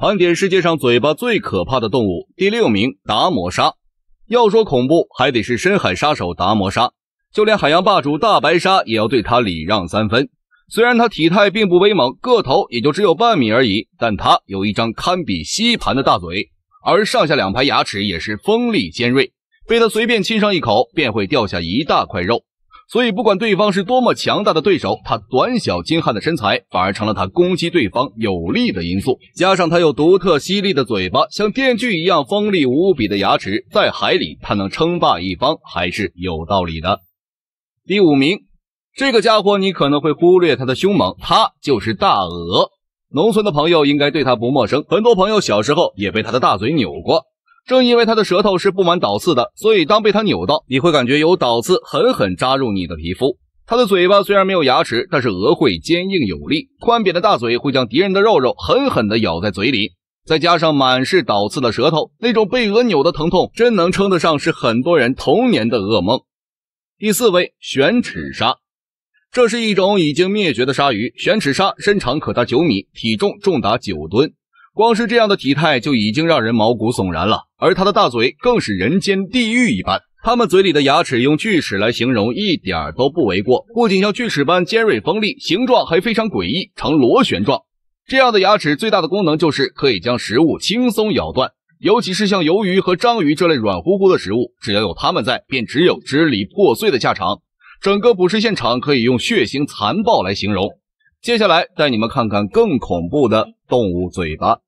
盘点世界上嘴巴最可怕的动物，第六名达摩鲨。要说恐怖，还得是深海杀手达摩鲨，就连海洋霸主大白鲨也要对它礼让三分。虽然它体态并不威猛，个头也就只有半米而已，但它有一张堪比吸盘的大嘴，而上下两排牙齿也是锋利尖锐，被它随便亲上一口，便会掉下一大块肉。所以，不管对方是多么强大的对手，他短小精悍的身材反而成了他攻击对方有利的因素。加上他有独特犀利的嘴巴，像电锯一样锋利无比的牙齿，在海里他能称霸一方，还是有道理的。第五名，这个家伙你可能会忽略他的凶猛，他就是大鹅。农村的朋友应该对他不陌生，很多朋友小时候也被他的大嘴扭过。正因为它的舌头是布满倒刺的，所以当被它扭到，你会感觉有倒刺狠狠扎入你的皮肤。它的嘴巴虽然没有牙齿，但是颚会坚硬有力，宽扁的大嘴会将敌人的肉肉狠狠地咬在嘴里。再加上满是倒刺的舌头，那种被鹅扭的疼痛，真能称得上是很多人童年的噩梦。第四位，玄齿鲨，这是一种已经灭绝的鲨鱼。玄齿鲨身长可达九米，体重重达九吨。光是这样的体态就已经让人毛骨悚然了，而它的大嘴更是人间地狱一般。它们嘴里的牙齿用锯齿来形容一点都不为过，不仅像锯齿般尖锐锋利，形状还非常诡异，呈螺旋状。这样的牙齿最大的功能就是可以将食物轻松咬断，尤其是像鱿鱼和章鱼这类软乎乎的食物，只要有它们在，便只有支离破碎的下场。整个捕食现场可以用血腥残暴来形容。接下来带你们看看更恐怖的动物嘴巴。